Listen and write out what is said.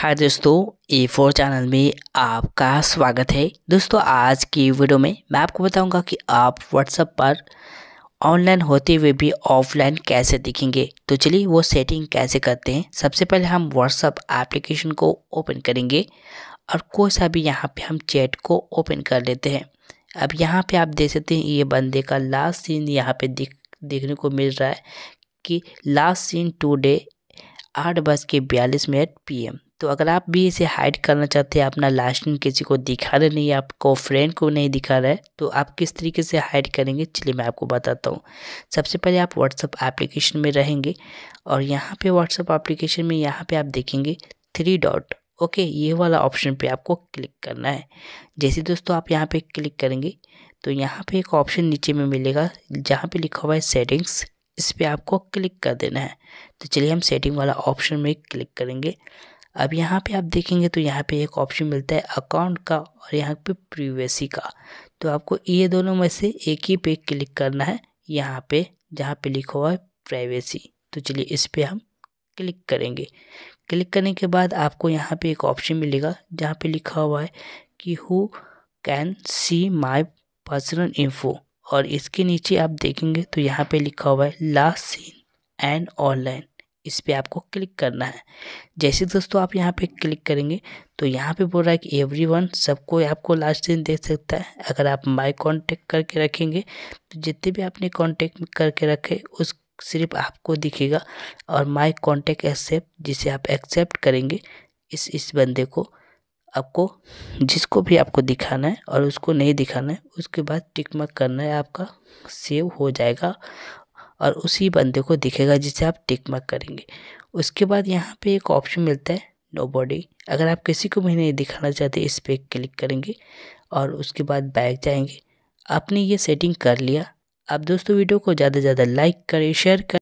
हाय दोस्तों ए four channel में आपका स्वागत है दोस्तों आज की वीडियो में मैं आपको बताऊंगा कि आप व्हाट्सएप पर ऑनलाइन होते हुए भी ऑफलाइन कैसे दिखेंगे तो चलिए वो सेटिंग कैसे करते हैं सबसे पहले हम व्हाट्सएप एप्लीकेशन को ओपन करेंगे और कोई सा भी यहाँ पे हम चैट को ओपन कर लेते हैं अब यहाँ पर आप देख सकते हैं ये बंदे का लास्ट सीन यहाँ पर दिख देखने को मिल रहा है कि लास्ट सीन टू डे आठ बज के बयालीस मिनट पीएम तो अगर आप भी इसे हाइड करना चाहते हैं अपना लास्ट नेम किसी को दिखा रहे नहीं आपको फ्रेंड को नहीं दिखा रहा है तो आप किस तरीके से हाइड करेंगे चलिए मैं आपको बताता हूँ सबसे पहले आप व्हाट्सअप एप्लीकेशन में रहेंगे और यहाँ पे व्हाट्सअप एप्लीकेशन में यहाँ पे आप देखेंगे थ्री डॉट ओके ये वाला ऑप्शन पर आपको क्लिक करना है जैसे दोस्तों आप यहाँ पर क्लिक करेंगे तो यहाँ पर एक ऑप्शन नीचे में मिलेगा जहाँ पर लिखा हुआ है सेटिंग्स इस पर आपको क्लिक कर देना है तो चलिए हम सेटिंग वाला ऑप्शन में क्लिक करेंगे अब यहाँ पे आप देखेंगे तो यहाँ पे एक ऑप्शन मिलता है अकाउंट का और यहाँ पे प्रीवेसी का तो आपको ये दोनों में से एक ही पे क्लिक करना है यहाँ पे जहाँ पे लिखा हुआ है प्राइवेसी तो चलिए इस पर हम क्लिक करेंगे क्लिक करने के बाद आपको यहाँ पे एक ऑप्शन मिलेगा जहाँ पे लिखा हुआ है कि who can see my personal info और इसके नीचे आप देखेंगे तो यहाँ पे लिखा हुआ है लास्ट सीन एंड ऑनलाइन इस पर आपको क्लिक करना है जैसे दोस्तों आप यहाँ पे क्लिक करेंगे तो यहाँ पे बोल रहा है कि एवरी वन सबको आपको लास्ट दिन देख सकता है अगर आप माई कांटेक्ट करके रखेंगे तो जितने भी आपने कांटेक्ट करके रखे उस सिर्फ आपको दिखेगा और माई कॉन्टेक्ट एक्सेप्ट जिसे आप एक्सेप्ट करेंगे इस इस बंदे को आपको जिसको भी आपको दिखाना है और उसको नहीं दिखाना है उसके बाद टिक करना है आपका सेव हो जाएगा और उसी बंदे को दिखेगा जिसे आप टिक मार्क करेंगे उसके बाद यहाँ पे एक ऑप्शन मिलता है नो बॉडी अगर आप किसी को भी नहीं दिखाना चाहते इस पर क्लिक करेंगे और उसके बाद बैग जाएंगे आपने ये सेटिंग कर लिया आप दोस्तों वीडियो को ज़्यादा से ज़्यादा लाइक करें शेयर करें